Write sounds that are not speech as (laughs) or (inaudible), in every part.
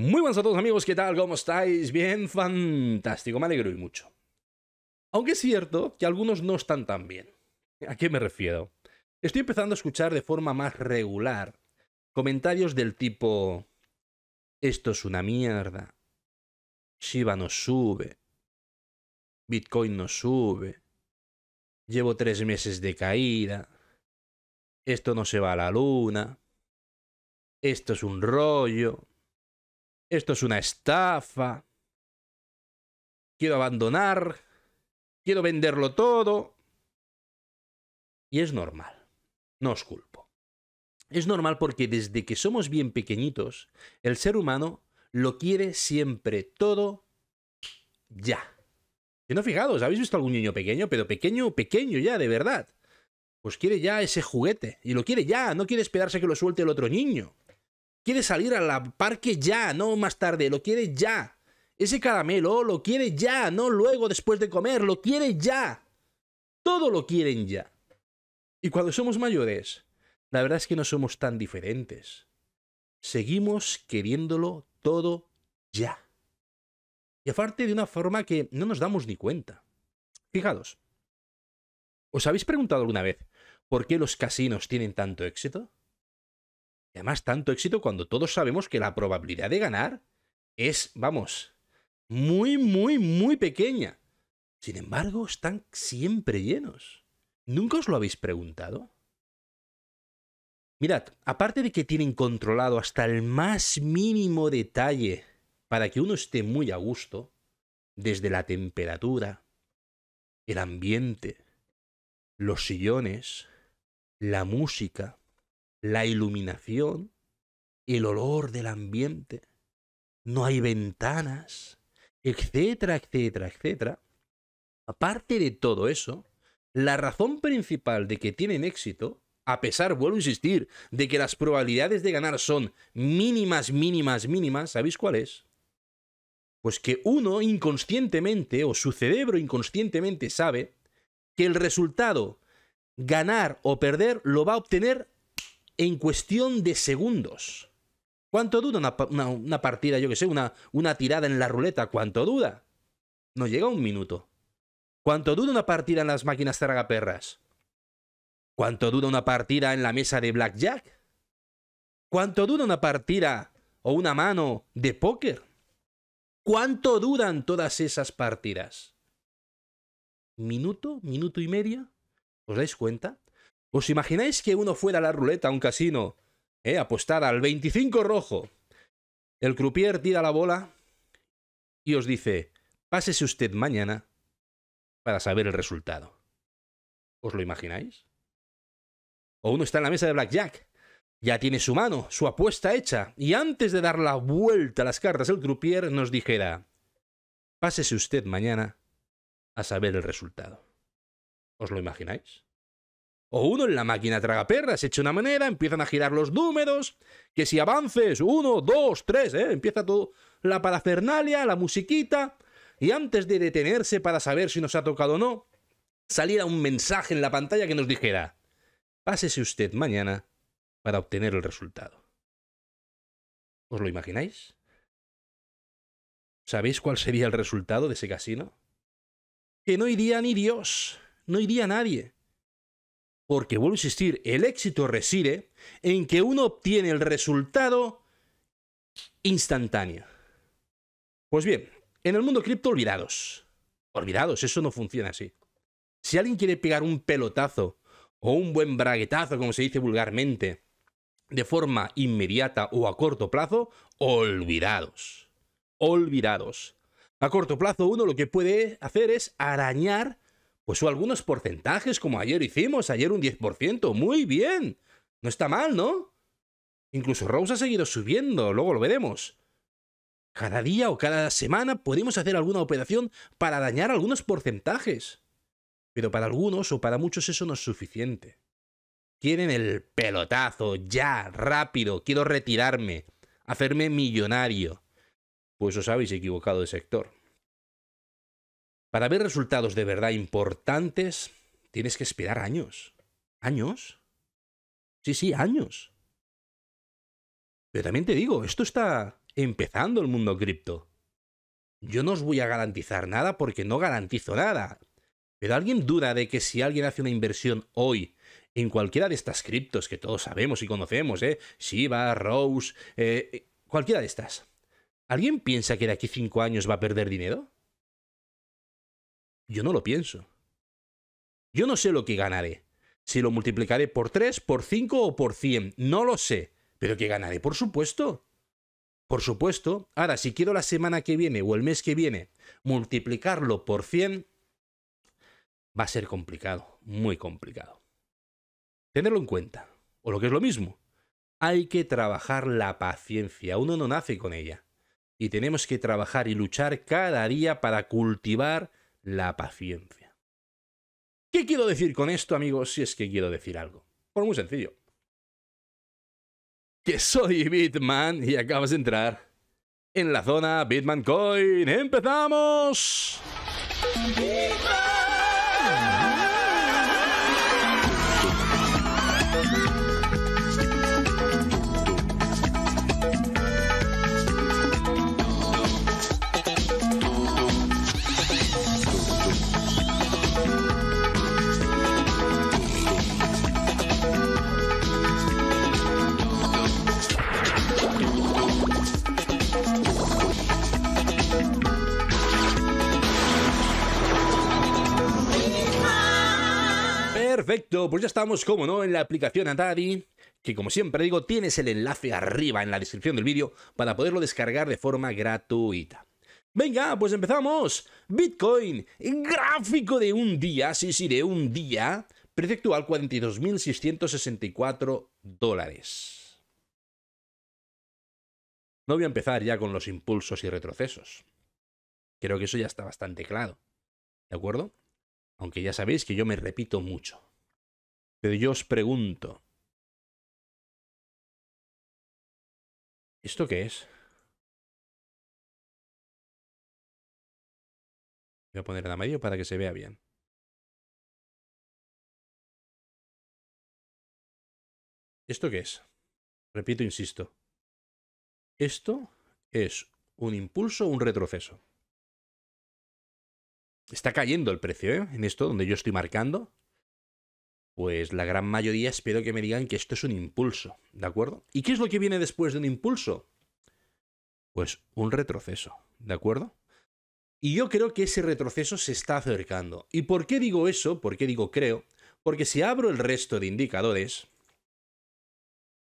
Muy buenas a todos amigos, ¿qué tal? ¿Cómo estáis? Bien, fantástico, me alegro y mucho. Aunque es cierto que algunos no están tan bien. ¿A qué me refiero? Estoy empezando a escuchar de forma más regular comentarios del tipo esto es una mierda, Shiba no sube, Bitcoin no sube, llevo tres meses de caída, esto no se va a la luna, esto es un rollo, esto es una estafa. Quiero abandonar. Quiero venderlo todo. Y es normal. No os culpo. Es normal porque desde que somos bien pequeñitos, el ser humano lo quiere siempre todo ya. Que no fijaos, habéis visto algún niño pequeño, pero pequeño, pequeño ya, de verdad. Pues quiere ya ese juguete. Y lo quiere ya, no quiere esperarse que lo suelte el otro niño quiere salir al parque ya, no más tarde, lo quiere ya. Ese caramelo lo quiere ya, no luego después de comer, lo quiere ya. Todo lo quieren ya. Y cuando somos mayores, la verdad es que no somos tan diferentes. Seguimos queriéndolo todo ya. Y aparte de una forma que no nos damos ni cuenta. Fijados. ¿Os habéis preguntado alguna vez por qué los casinos tienen tanto éxito? Además, tanto éxito cuando todos sabemos que la probabilidad de ganar es, vamos, muy, muy, muy pequeña. Sin embargo, están siempre llenos. ¿Nunca os lo habéis preguntado? Mirad, aparte de que tienen controlado hasta el más mínimo detalle para que uno esté muy a gusto, desde la temperatura, el ambiente, los sillones, la música, la iluminación el olor del ambiente. No hay ventanas, etcétera, etcétera, etcétera. Aparte de todo eso, la razón principal de que tienen éxito, a pesar, vuelvo a insistir, de que las probabilidades de ganar son mínimas, mínimas, mínimas, ¿sabéis cuál es? Pues que uno inconscientemente, o su cerebro inconscientemente sabe, que el resultado, ganar o perder, lo va a obtener en cuestión de segundos. ¿Cuánto dura una, partida, yo que sé, una, una tirada en la ruleta? ¿Cuánto dura? No llega a un minuto. ¿Cuánto dura una partida en las máquinas tragaperras? ¿Cuánto dura una partida en la mesa de blackjack? ¿Cuánto dura una partida o una mano de póker? ¿Cuánto duran todas esas partidas? ¿Minuto? ¿Minuto y medio? ¿Os dais cuenta? ¿Os imagináis que uno fuera a la ruleta a un casino, eh, al 25 rojo? El croupier tira la bola y os dice, pásese usted mañana para saber el resultado. ¿Os lo imagináis? O uno está en la mesa de Blackjack, ya tiene su mano, su apuesta hecha, y antes de dar la vuelta a las cartas el croupier nos dijera, pásese usted mañana a saber el resultado. ¿Os lo imagináis? O uno en la máquina tragaperras, echa una manera, empiezan a girar los números, que si avances, uno, dos, tres, ¿eh? empieza todo la parafernalia, la musiquita, y antes de detenerse para saber si nos ha tocado o no, saliera un mensaje en la pantalla que nos dijera, pásese usted mañana para obtener el resultado. ¿Os lo imagináis? ¿Sabéis cuál sería el resultado de ese casino? Que no iría ni Dios, no iría nadie. Porque, vuelvo a insistir, el éxito reside en que uno obtiene el resultado instantáneo. Pues bien, en el mundo cripto olvidados. Olvidados, eso no funciona así. Si alguien quiere pegar un pelotazo o un buen braguetazo, como se dice vulgarmente, de forma inmediata o a corto plazo, olvidados. Olvidados. A corto plazo uno lo que puede hacer es arañar pues algunos porcentajes como ayer hicimos, ayer un 10%, muy bien. No está mal, ¿no? Incluso Rose ha seguido subiendo, luego lo veremos. Cada día o cada semana podemos hacer alguna operación para dañar algunos porcentajes. Pero para algunos o para muchos eso no es suficiente. Quieren el pelotazo, ya, rápido, quiero retirarme, hacerme millonario. Pues os habéis equivocado de sector. Para ver resultados de verdad importantes, tienes que esperar años. ¿Años? Sí, sí, años. Pero también te digo, esto está empezando el mundo cripto. Yo no os voy a garantizar nada porque no garantizo nada. Pero ¿alguien duda de que si alguien hace una inversión hoy en cualquiera de estas criptos que todos sabemos y conocemos, eh, Shiba, Rose, eh, cualquiera de estas, ¿alguien piensa que de aquí cinco años va a perder dinero? yo no lo pienso. Yo no sé lo que ganaré. Si lo multiplicaré por 3, por 5 o por 100, no lo sé. Pero que ganaré, por supuesto. Por supuesto. Ahora, si quiero la semana que viene o el mes que viene multiplicarlo por 100, va a ser complicado, muy complicado. Tenerlo en cuenta. O lo que es lo mismo. Hay que trabajar la paciencia. Uno no nace con ella. Y tenemos que trabajar y luchar cada día para cultivar la paciencia. ¿Qué quiero decir con esto, amigos, si es que quiero decir algo? Por muy sencillo. Que soy Bitman y acabas de entrar en la zona Bitman Coin. ¡Empezamos! Perfecto, pues ya estamos, como no, en la aplicación Atari, que como siempre digo, tienes el enlace arriba en la descripción del vídeo para poderlo descargar de forma gratuita. Venga, pues empezamos. Bitcoin, gráfico de un día, sí, sí, de un día, precio actual 42.664 dólares. No voy a empezar ya con los impulsos y retrocesos. Creo que eso ya está bastante claro. ¿De acuerdo? Aunque ya sabéis que yo me repito mucho. Pero yo os pregunto, ¿esto qué es? Voy a poner en amarillo para que se vea bien. ¿Esto qué es? Repito, insisto. Esto es un impulso o un retroceso. Está cayendo el precio, ¿eh? En esto donde yo estoy marcando pues la gran mayoría espero que me digan que esto es un impulso, ¿de acuerdo? ¿Y qué es lo que viene después de un impulso? Pues un retroceso, ¿de acuerdo? Y yo creo que ese retroceso se está acercando. ¿Y por qué digo eso? ¿Por qué digo creo? Porque si abro el resto de indicadores,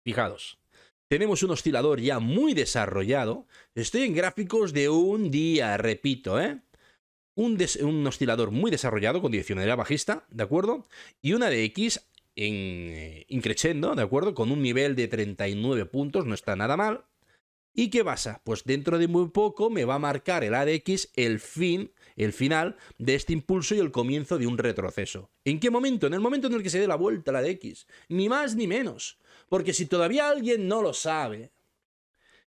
fijados, tenemos un oscilador ya muy desarrollado, estoy en gráficos de un día, repito, ¿eh? un, oscilador muy desarrollado con la bajista, ¿de acuerdo? Y una de X en, eh, en ¿de acuerdo? Con un nivel de 39 puntos, no está nada mal. ¿Y qué pasa? Pues dentro de muy poco me va a marcar el ADX el fin, el final de este impulso y el comienzo de un retroceso. ¿En qué momento? En el momento en el que se dé la vuelta la de X, Ni más ni menos. Porque si todavía alguien no lo sabe,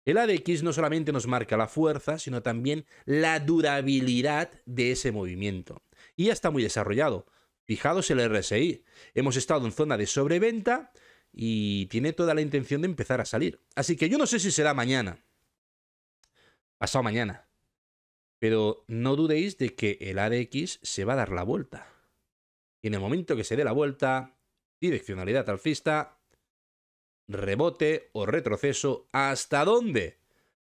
el ADX no solamente nos marca la fuerza, sino también la durabilidad de ese movimiento. Y ya está muy desarrollado. Fijados el RSI. Hemos estado en zona de sobreventa y tiene toda la intención de empezar a salir. Así que yo no sé si será mañana. Pasado mañana. Pero no dudéis de que el ADX se va a dar la vuelta. Y en el momento que se dé la vuelta, direccionalidad alcista, rebote o retroceso, ¿hasta dónde?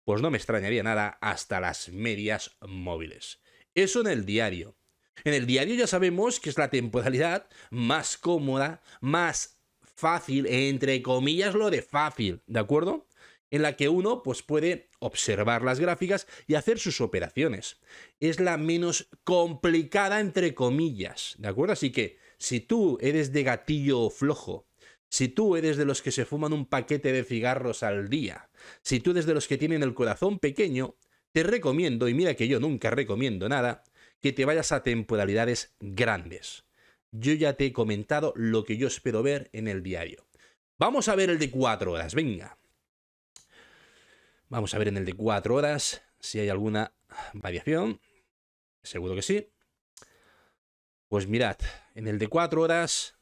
Pues no me extrañaría nada hasta las medias móviles. Eso en el diario. En el diario ya sabemos que es la temporalidad más cómoda, más fácil, entre comillas lo de fácil, ¿de acuerdo? En la que uno pues, puede observar las gráficas y hacer sus operaciones. Es la menos complicada, entre comillas, ¿de acuerdo? Así que si tú eres de gatillo flojo si tú eres de los que se fuman un paquete de cigarros al día, si tú eres de los que tienen el corazón pequeño, te recomiendo, y mira que yo nunca recomiendo nada, que te vayas a temporalidades grandes. Yo ya te he comentado lo que yo espero ver en el diario. Vamos a ver el de 4 horas, venga. Vamos a ver en el de 4 horas si hay alguna variación. Seguro que sí. Pues mirad, en el de 4 horas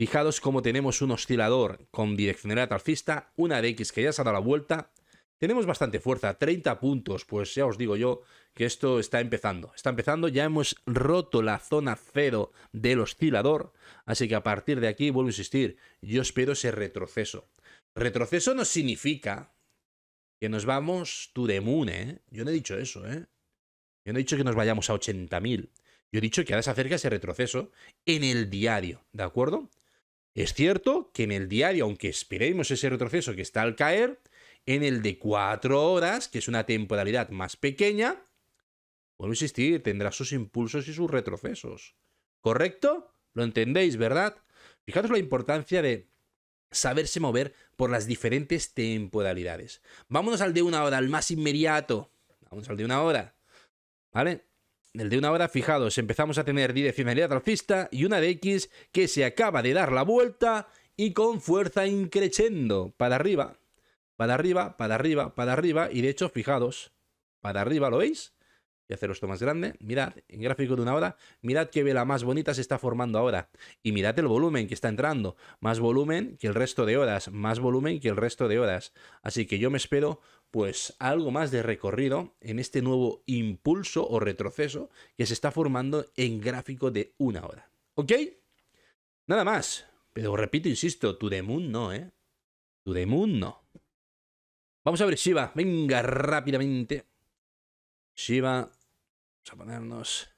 Fijaos cómo tenemos un oscilador con direccionalidad alcista, una de X que ya se ha dado la vuelta. Tenemos bastante fuerza, 30 puntos, pues ya os digo yo que esto está empezando. Está empezando, ya hemos roto la zona cero del oscilador, así que a partir de aquí, vuelvo a insistir, yo espero ese retroceso. Retroceso no significa que nos vamos to ¿eh? Yo no he dicho eso, ¿eh? Yo no he dicho que nos vayamos a 80.000. Yo he dicho que ahora se acerca ese retroceso en el diario, ¿de acuerdo? Es cierto que en el diario, aunque esperemos ese retroceso que está al caer, en el de cuatro horas, que es una temporalidad más pequeña, vuelvo a insistir, tendrá sus impulsos y sus retrocesos. ¿Correcto? ¿Lo entendéis, verdad? Fijaros la importancia de saberse mover por las diferentes temporalidades. Vámonos al de una hora, al más inmediato. vamos al de una hora. ¿Vale? el de una hora, fijados, empezamos a tener direccionalidad alcista y una de X que se acaba de dar la vuelta y con fuerza increciendo para arriba, para arriba, para arriba, para arriba, y de hecho, fijados, para arriba, ¿lo veis? Voy a hacer esto más grande. Mirad, en gráfico de una hora, mirad qué vela más bonita se está formando ahora. Y mirad el volumen que está entrando. Más volumen que el resto de horas, más volumen que el resto de horas. Así que yo me espero pues algo más de recorrido en este nuevo impulso o retroceso que se está formando en gráfico de una hora. ¿Ok? Nada más. Pero repito, insisto, tu no, ¿eh? tu no. Vamos a ver Shiva. Venga, rápidamente. Shiva. Vamos a ponernos...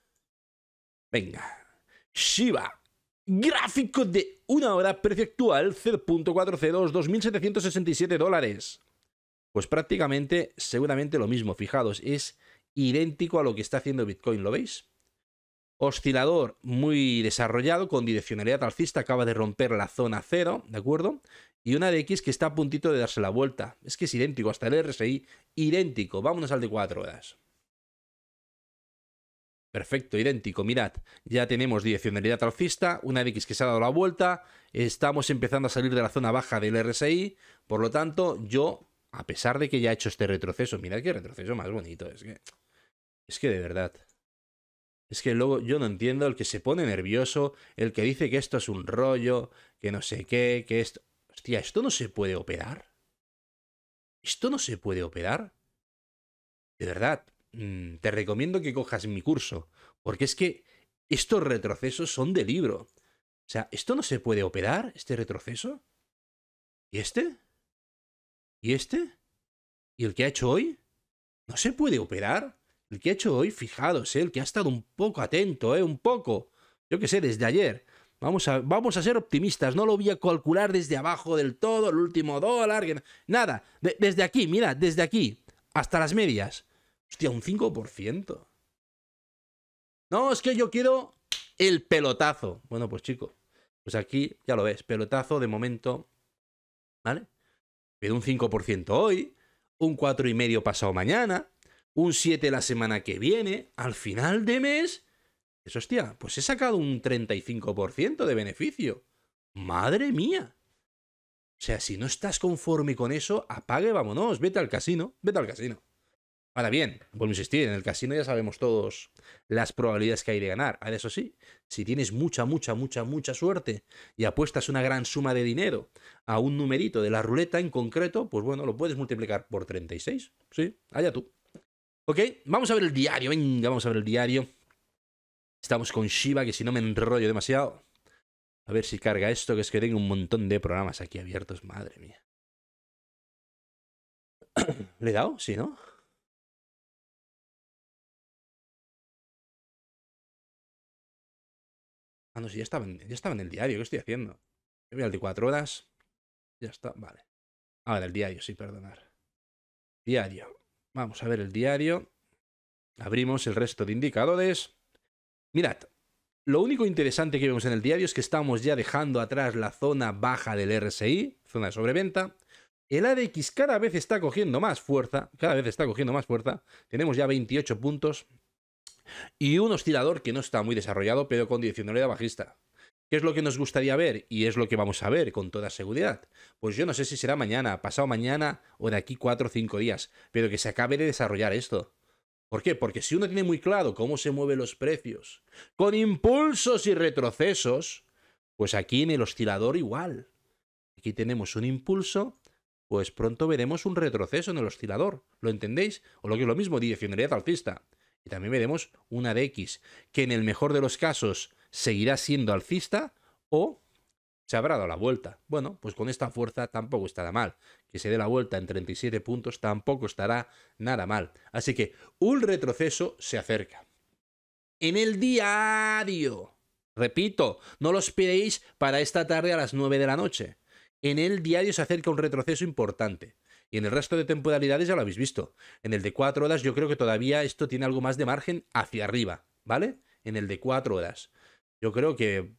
Venga. Shiva. Gráfico de una hora, precio actual, 0.402, 2.767 dólares. Pues prácticamente, seguramente lo mismo, fijados, es idéntico a lo que está haciendo Bitcoin, ¿lo veis? Oscilador muy desarrollado, con direccionalidad alcista, acaba de romper la zona cero, ¿de acuerdo? Y una de X que está a puntito de darse la vuelta. Es que es idéntico, hasta el RSI, idéntico. Vámonos al de 4 horas. Perfecto, idéntico. Mirad, ya tenemos direccionalidad alcista, una de X que se ha dado la vuelta, estamos empezando a salir de la zona baja del RSI, por lo tanto, yo a pesar de que ya ha hecho este retroceso, mirad qué retroceso más bonito, es que. Es que de verdad. Es que luego yo no entiendo el que se pone nervioso, el que dice que esto es un rollo, que no sé qué, que esto. Hostia, ¿esto no se puede operar? ¿Esto no se puede operar? De verdad, mm, te recomiendo que cojas mi curso, porque es que estos retrocesos son de libro. O sea, ¿esto no se puede operar, este retroceso? ¿Y este? ¿Y este? ¿Y el que ha hecho hoy? ¿No se puede operar? El que ha hecho hoy, fijados, ¿eh? el que ha estado un poco atento, ¿eh? un poco. Yo qué sé, desde ayer. Vamos a, vamos a ser optimistas, no lo voy a calcular desde abajo del todo, el último dólar, nada. desde aquí, mira, desde aquí, hasta las medias. Hostia, un 5%. No, es que yo quiero el pelotazo. Bueno, pues chico, pues aquí ya lo ves, pelotazo de momento. ¿Vale? pero un 5% hoy, un 4,5% pasado mañana, un 7% la semana que viene, al final de mes, Eso, hostia, pues he sacado un 35% de beneficio. Madre mía. O sea, si no estás conforme con eso, apague, vámonos, vete al casino, vete al casino. Ahora bien, vuelvo a insistir, en el casino ya sabemos todos las probabilidades que hay de ganar. Ahora, eso sí, si tienes mucha, mucha, mucha, mucha suerte y apuestas una gran suma de dinero a un numerito de la ruleta en concreto, pues bueno, lo puedes multiplicar por 36. Sí, allá tú. Ok, vamos a ver el diario, venga, vamos a ver el diario. Estamos con Shiva, que si no me enrollo demasiado. A ver si carga esto, que es que tengo un montón de programas aquí abiertos, madre mía. (coughs) ¿Le he dado? Sí, ¿no? Ah, no, sí, ya estaba, en, ya en el diario. ¿Qué estoy haciendo? voy al de cuatro horas. Ya está, vale. ahora el diario, sí, perdonar. Diario. Vamos a ver el diario. Abrimos el resto de indicadores. Mirad, lo único interesante que vemos en el diario es que estamos ya dejando atrás la zona baja del RSI, zona de sobreventa. El ADX cada vez está cogiendo más fuerza, cada vez está cogiendo más fuerza. Tenemos ya 28 puntos, y un oscilador que no está muy desarrollado, pero con direccionalidad bajista. ¿Qué es lo que nos gustaría ver? Y es lo que vamos a ver con toda seguridad. Pues yo no sé si será mañana, pasado mañana o de aquí 4 o 5 días, pero que se acabe de desarrollar esto. ¿Por qué? Porque si uno tiene muy claro cómo se mueven los precios, con impulsos y retrocesos, pues aquí en el oscilador igual. Aquí tenemos un impulso, pues pronto veremos un retroceso en el oscilador. ¿Lo entendéis? O lo que es lo mismo, direccionalidad alcista. Y también veremos una de X, que en el mejor de los casos seguirá siendo alcista o se habrá dado la vuelta. Bueno, pues con esta fuerza tampoco estará mal. Que se dé la vuelta en 37 puntos tampoco estará nada mal. Así que un retroceso se acerca. En el diario. Repito, no los pidéis para esta tarde a las 9 de la noche. En el diario se acerca un retroceso importante. Y en el resto de temporalidades ya lo habéis visto. En el de 4 horas yo creo que todavía esto tiene algo más de margen hacia arriba, ¿vale? En el de 4 horas. Yo creo que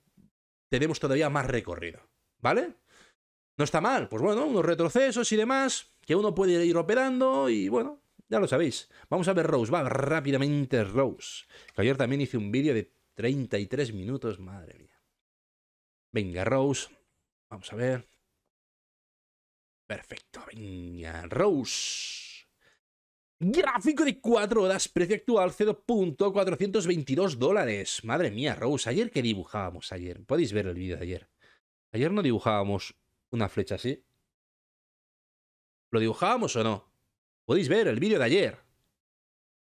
tenemos todavía más recorrido, ¿vale? No está mal, pues bueno, unos retrocesos y demás, que uno puede ir operando y bueno, ya lo sabéis. Vamos a ver Rose, va rápidamente Rose. ayer también hice un vídeo de 33 minutos, madre mía. Venga, Rose. Vamos a ver. Perfecto, Rose. Gráfico de 4 horas, precio actual 0.422 dólares. Madre mía, Rose, ayer que dibujábamos ayer. Podéis ver el vídeo de ayer. Ayer no dibujábamos una flecha así. ¿Lo dibujábamos o no? Podéis ver el vídeo de ayer.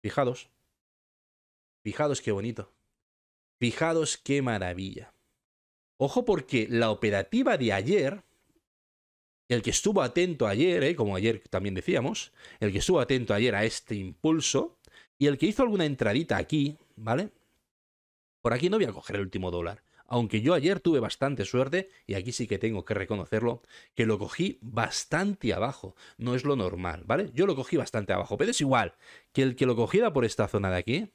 Fijados. Fijados qué bonito. Fijados qué maravilla. Ojo porque la operativa de ayer el que estuvo atento ayer, ¿eh? como ayer también decíamos, el que estuvo atento ayer a este impulso y el que hizo alguna entradita aquí, ¿vale? Por aquí no voy a coger el último dólar, aunque yo ayer tuve bastante suerte y aquí sí que tengo que reconocerlo, que lo cogí bastante abajo, no es lo normal, ¿vale? Yo lo cogí bastante abajo, pero es igual que el que lo cogiera por esta zona de aquí,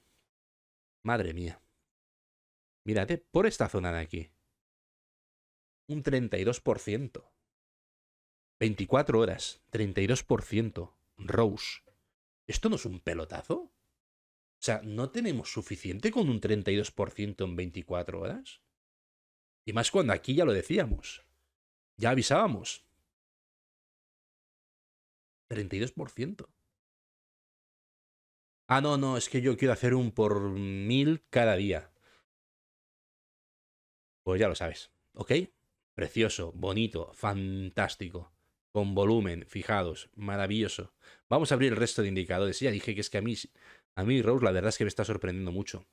madre mía, mírate, por esta zona de aquí, un 32%. 24 horas, 32%, Rose. ¿Esto no es un pelotazo? O sea, ¿no tenemos suficiente con un 32% en 24 horas? Y más cuando aquí ya lo decíamos. Ya avisábamos. 32%. Ah, no, no, es que yo quiero hacer un por mil cada día. Pues ya lo sabes, ¿ok? Precioso, bonito, fantástico con volumen, fijados, maravilloso. Vamos a abrir el resto de indicadores. Ya dije que es que a mí, a mí Rose, la verdad es que me está sorprendiendo mucho.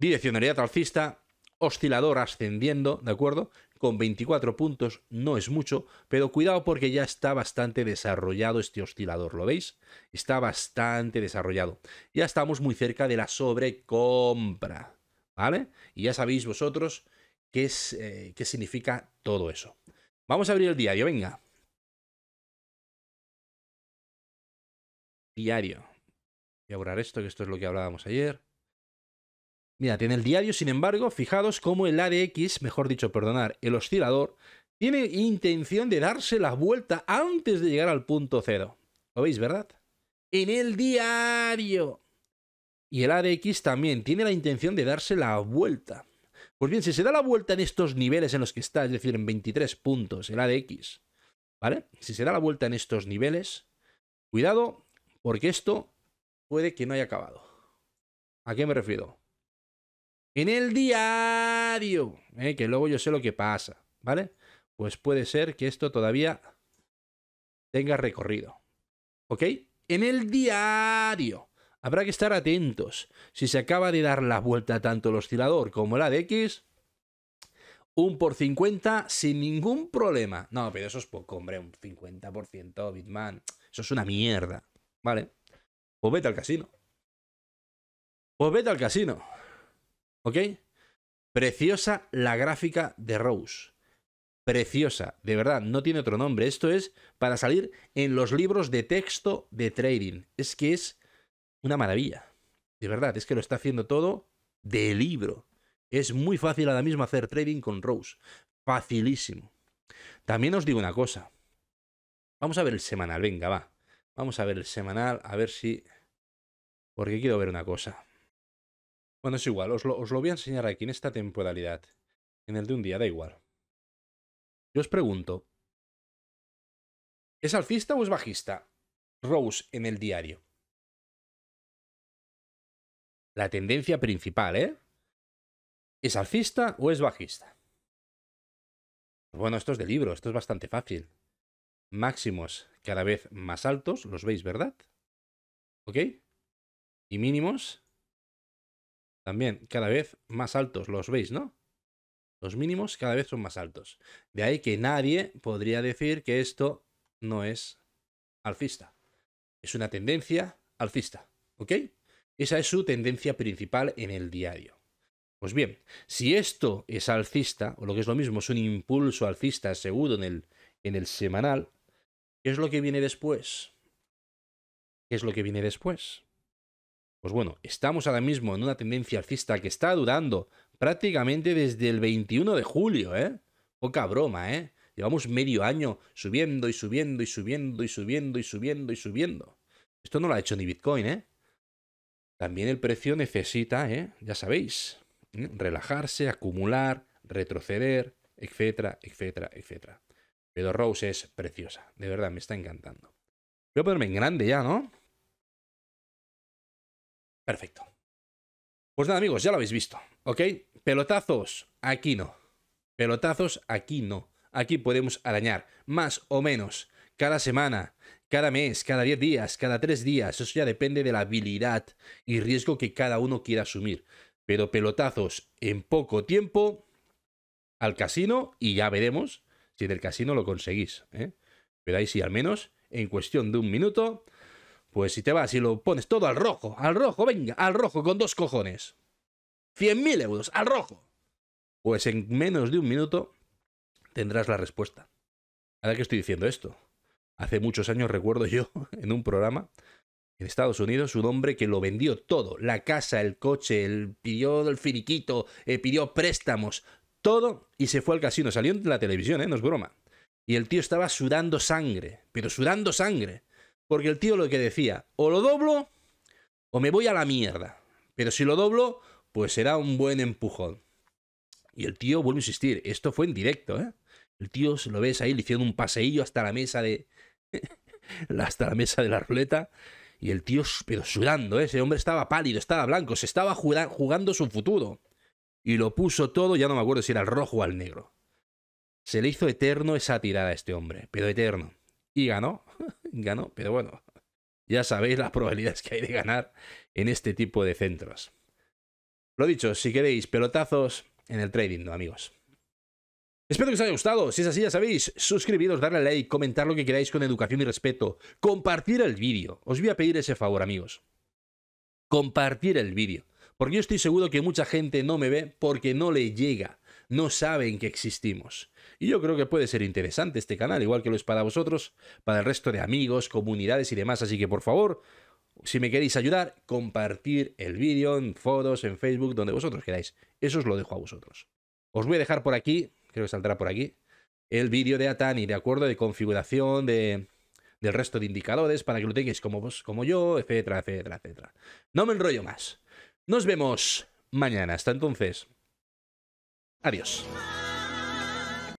Direccionalidad alcista, oscilador ascendiendo, ¿de acuerdo? Con 24 puntos, no es mucho, pero cuidado porque ya está bastante desarrollado este oscilador, ¿lo veis? Está bastante desarrollado. Ya estamos muy cerca de la sobrecompra, ¿vale? Y ya sabéis vosotros qué, es, eh, qué significa todo eso. Vamos a abrir el diario, venga. diario. Voy a borrar esto, que esto es lo que hablábamos ayer. Mira, tiene el diario, sin embargo, fijados como el ADX, mejor dicho, perdonar, el oscilador, tiene intención de darse la vuelta antes de llegar al punto cero. ¿Lo veis, verdad? En el diario. Y el ADX también tiene la intención de darse la vuelta. Pues bien, si se da la vuelta en estos niveles en los que está, es decir, en 23 puntos, el ADX, ¿vale? Si se da la vuelta en estos niveles, cuidado, porque esto puede que no haya acabado. ¿A qué me refiero? En el diario, ¿eh? que luego yo sé lo que pasa, ¿vale? Pues puede ser que esto todavía tenga recorrido. ¿Ok? En el diario. Habrá que estar atentos. Si se acaba de dar la vuelta tanto el oscilador como la de X, un por 50 sin ningún problema. No, pero eso es poco, hombre, un 50%, Bitman. Eso es una mierda. Vale. Pues vete al casino. Pues vete al casino. ¿Ok? Preciosa la gráfica de Rose. Preciosa, de verdad, no tiene otro nombre. Esto es para salir en los libros de texto de trading. Es que es una maravilla. De verdad, es que lo está haciendo todo de libro. Es muy fácil ahora mismo hacer trading con Rose. Facilísimo. También os digo una cosa. Vamos a ver el semanal, venga, va. Vamos a ver el semanal, a ver si... Porque quiero ver una cosa. Bueno, es igual, os lo, voy a enseñar aquí en esta temporalidad. En el de un día, da igual. Yo os pregunto, ¿es alcista o es bajista? Rose en el diario. La tendencia principal, ¿eh? ¿Es alcista o es bajista? Bueno, esto es de libro, esto es bastante fácil máximos cada vez más altos, los veis, ¿verdad? ¿Ok? Y mínimos también cada vez más altos, los veis, ¿no? Los mínimos cada vez son más altos. De ahí que nadie podría decir que esto no es alcista. Es una tendencia alcista, ¿ok? Esa es su tendencia principal en el diario. Pues bien, si esto es alcista, o lo que es lo mismo, es un impulso alcista seguro en el, en el semanal, ¿Qué es lo que viene después? ¿Qué es lo que viene después? Pues bueno, estamos ahora mismo en una tendencia alcista que está durando prácticamente desde el 21 de julio, ¿eh? Poca broma, ¿eh? Llevamos medio año subiendo y subiendo y subiendo y subiendo y subiendo y subiendo. Esto no lo ha hecho ni Bitcoin, ¿eh? También el precio necesita, ¿eh? Ya sabéis, ¿eh? relajarse, acumular, retroceder, etcétera, etcétera, etcétera. Pero Rose es preciosa. De verdad, me está encantando. Voy a ponerme en grande ya, ¿no? Perfecto. Pues nada, amigos, ya lo habéis visto. ¿Ok? Pelotazos, aquí no. Pelotazos, aquí no. Aquí podemos arañar, más o menos, cada semana, cada mes, cada 10 días, cada 3 días. Eso ya depende de la habilidad y riesgo que cada uno quiera asumir. Pero pelotazos en poco tiempo al casino y ya veremos si en el casino lo conseguís. ¿eh? ahí sí, al menos en cuestión de un minuto, pues si te vas y lo pones todo al rojo, al rojo, venga, al rojo con dos cojones. 100.000 euros, al rojo. Pues en menos de un minuto tendrás la respuesta. Ahora que estoy diciendo esto, hace muchos años recuerdo yo (laughs) en un programa en Estados Unidos un hombre que lo vendió todo, la casa, el coche, el, pidió el finiquito, eh, pidió préstamos, todo y se fue al casino. Salió en la televisión, ¿eh? no es broma. Y el tío estaba sudando sangre, pero sudando sangre. Porque el tío lo que decía, o lo doblo o me voy a la mierda. Pero si lo doblo, pues será un buen empujón. Y el tío, vuelvo a insistir, esto fue en directo, ¿eh? El tío, se lo ves ahí, le un paseillo hasta la mesa de... (laughs) hasta la mesa de la ruleta. Y el tío, pero sudando, ¿eh? ese hombre estaba pálido, estaba blanco, se estaba jugando su futuro y lo puso todo, ya no me acuerdo si era el rojo o al negro. Se le hizo eterno esa tirada a este hombre, pero eterno. Y ganó, (laughs) ganó, pero bueno, ya sabéis las probabilidades que hay de ganar en este tipo de centros. Lo dicho, si queréis pelotazos en el trading, amigos. Espero que os haya gustado. Si es así, ya sabéis, suscribiros, darle like, comentar lo que queráis con educación y respeto, compartir el vídeo. Os voy a pedir ese favor, amigos. Compartir el vídeo. Porque yo estoy seguro que mucha gente no me ve porque no le llega, no saben que existimos. Y yo creo que puede ser interesante este canal, igual que lo es para vosotros, para el resto de amigos, comunidades y demás. Así que por favor, si me queréis ayudar, compartir el vídeo en fotos, en Facebook, donde vosotros queráis. Eso os lo dejo a vosotros. Os voy a dejar por aquí, creo que saldrá por aquí, el vídeo de Atani, de acuerdo, de configuración de, del resto de indicadores para que lo tengáis como vos, como yo, etcétera, etcétera, etcétera. No me enrollo más. Nos vemos mañana. Hasta entonces. Adiós.